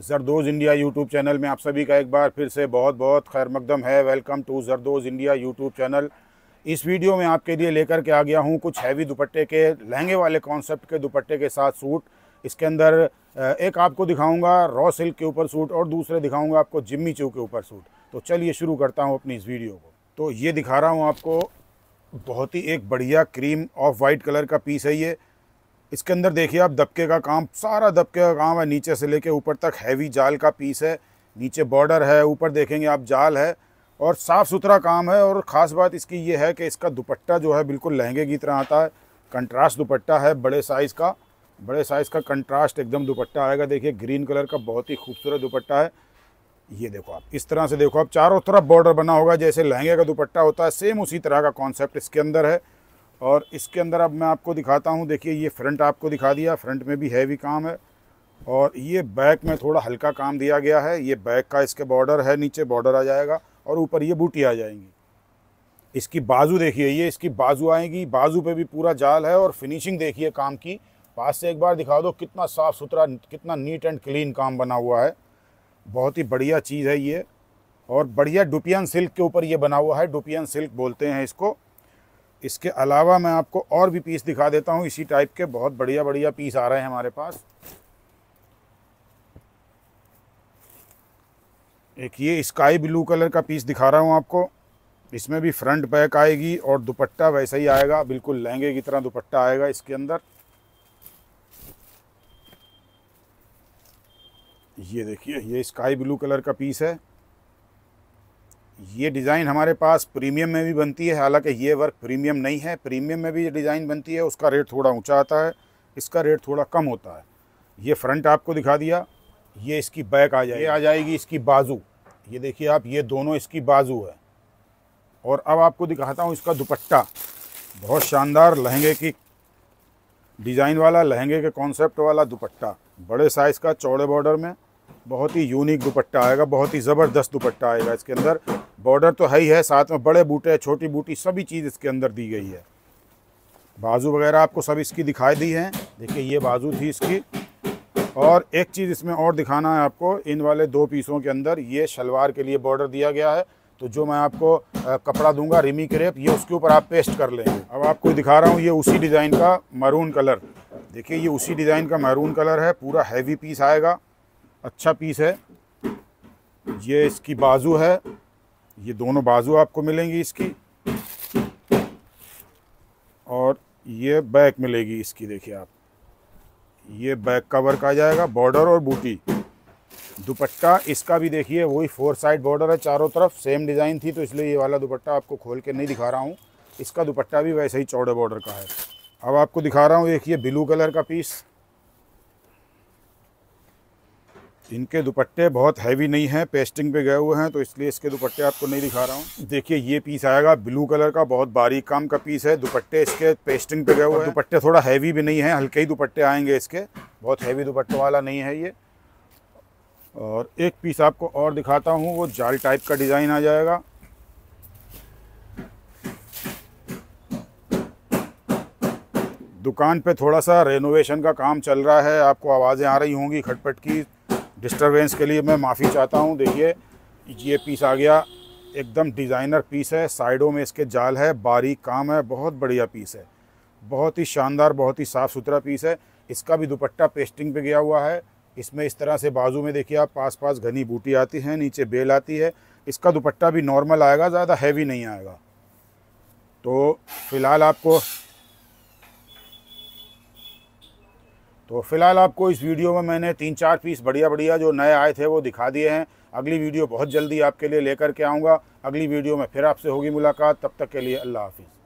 जरदोज़ India YouTube channel में आप सभी का एक बार फिर से बहुत बहुत खैर मकदम है welcome to Zardoz India YouTube channel इस वीडियो में आपके लिए लेकर के आ गया हूँ कुछ हैवी दुपट्टे के लहंगे वाले कॉन्सेप्ट के दुपट्टे के साथ सूट इसके अंदर एक आपको दिखाऊंगा रॉ सिल्क के ऊपर सूट और दूसरे दिखाऊंगा आपको जिम्मी चू के ऊपर सूट तो चलिए शुरू करता हूँ अपनी इस वीडियो को तो ये दिखा रहा हूँ आपको बहुत ही एक बढ़िया क्रीम ऑफ वाइट कलर का पीस है ये इसके अंदर देखिए आप दबके का काम सारा दबके का काम है नीचे से लेके ऊपर तक हैवी जाल का पीस है नीचे बॉर्डर है ऊपर देखेंगे आप जाल है और साफ़ सुथरा काम है और ख़ास बात इसकी ये है कि इसका दुपट्टा जो है बिल्कुल लहंगे की तरह आता है कंट्रास्ट दुपट्टा है बड़े साइज़ का बड़े साइज़ का कंट्रास्ट एकदम दुपट्टा आएगा देखिए ग्रीन कलर का बहुत ही खूबसूरत दुपट्टा है ये देखो आप इस तरह से देखो आप चारों तरफ बॉर्डर बना होगा जैसे लहंगे का दुपट्टा होता है सेम उसी तरह का कॉन्सेप्ट इसके अंदर है और इसके अंदर अब मैं आपको दिखाता हूँ देखिए ये फ्रंट आपको दिखा दिया फ्रंट में भी हैवी काम है और ये बैक में थोड़ा हल्का काम दिया गया है ये बैक का इसके बॉर्डर है नीचे बॉर्डर आ जाएगा और ऊपर ये बूटी आ जाएंगी इसकी बाजू देखिए ये इसकी बाजू आएगी बाजू पे भी पूरा जाल है और फिनिशिंग देखिए काम की पास से एक बार दिखा दो कितना साफ़ सुथरा कितना नीट एंड क्लीन काम बना हुआ है बहुत ही बढ़िया चीज़ है ये और बढ़िया डुपियन सिल्क के ऊपर ये बना हुआ है डुपियन सिल्क बोलते हैं इसको इसके अलावा मैं आपको और भी पीस दिखा देता हूँ इसी टाइप के बहुत बढ़िया बढ़िया पीस आ रहे हैं हमारे पास एक ये स्काई ब्लू कलर का पीस दिखा रहा हूँ आपको इसमें भी फ्रंट बैक आएगी और दुपट्टा वैसा ही आएगा बिल्कुल लहंगे की तरह दुपट्टा आएगा इसके अंदर ये देखिए ये स्काई ब्लू कलर का पीस है ये डिज़ाइन हमारे पास प्रीमियम में भी बनती है हालांकि ये वर्क प्रीमियम नहीं है प्रीमियम में भी ये डिज़ाइन बनती है उसका रेट थोड़ा ऊंचा आता है इसका रेट थोड़ा कम होता है ये फ्रंट आपको दिखा दिया ये इसकी बैक आ जाए आ जाएगी इसकी बाजू ये देखिए आप ये दोनों इसकी बाजू है और अब आपको दिखाता हूँ इसका दुपट्टा बहुत शानदार लहंगे की डिज़ाइन वाला लहंगे के कॉन्सेप्ट वाला दुपट्टा बड़े साइज़ का चौड़े बॉर्डर में बहुत ही यूनिक दुपट्टा आएगा बहुत ही ज़बरदस्त दुपट्टा आएगा इसके अंदर बॉर्डर तो है ही है साथ में बड़े बूटे छोटी बूटी सभी चीज़ इसके अंदर दी गई है बाजू वगैरह आपको सब इसकी दिखाई दी है देखिए ये बाजू थी इसकी और एक चीज़ इसमें और दिखाना है आपको इन वाले दो पीसों के अंदर ये शलवार के लिए बॉर्डर दिया गया है तो जो मैं आपको कपड़ा दूंगा रिमी क्रेप ये उसके ऊपर आप पेस्ट कर लेंगे अब आपको दिखा रहा हूँ ये उसी डिज़ाइन का मरून कलर देखिए ये उसी डिज़ाइन का मरून कलर है पूरा हैवी पीस आएगा अच्छा पीस है ये इसकी बाजू है ये दोनों बाजू आपको मिलेंगी इसकी और ये बैक मिलेगी इसकी देखिए आप ये बैक का वर्क आ जाएगा बॉर्डर और बूटी दुपट्टा इसका भी देखिए वही फोर साइड बॉर्डर है चारों तरफ सेम डिज़ाइन थी तो इसलिए ये वाला दुपट्टा आपको खोल के नहीं दिखा रहा हूँ इसका दुपट्टा भी वैसे ही चौड़े बॉर्डर का है अब आपको दिखा रहा हूँ देखिए ब्लू कलर का पीस इनके दुपट्टे बहुत हैवी नहीं हैं पेस्टिंग पे गए हुए हैं तो इसलिए इसके दुपट्टे आपको नहीं दिखा रहा हूँ देखिए ये पीस आएगा ब्लू कलर का बहुत बारीक काम का पीस है दुपट्टे इसके पेस्टिंग पे गए हुए हैं दुपट्टे थोड़ा हैवी भी नहीं है हल्के ही दुपट्टे आएंगे इसके बहुत हैवी दुपट्टे वाला नहीं है ये और एक पीस आपको और दिखाता हूँ वो जाल टाइप का डिज़ाइन आ जाएगा दुकान पे थोड़ा सा रेनोवेशन का काम चल रहा है आपको आवाज़ें आ रही होंगी खटपट की डिस्टरबेंस के लिए मैं माफ़ी चाहता हूँ देखिए ये पीस आ गया एकदम डिज़ाइनर पीस है साइडों में इसके जाल है बारीक काम है बहुत बढ़िया पीस है बहुत ही शानदार बहुत ही साफ़ सुथरा पीस है इसका भी दुपट्टा पेस्टिंग पे गया हुआ है इसमें इस तरह से बाजू में देखिए आप पास पास घनी बूटी आती है नीचे बेल आती है इसका दुपट्टा भी नॉर्मल आएगा ज़्यादा हैवी नहीं आएगा तो फ़िलहाल आपको तो फिलहाल आपको इस वीडियो में मैंने तीन चार पीस बढ़िया बढ़िया जो नए आए थे वो दिखा दिए हैं अगली वीडियो बहुत जल्दी आपके लिए लेकर के आऊँगा अगली वीडियो में फिर आपसे होगी मुलाकात तब तक के लिए अल्लाह हाफिज़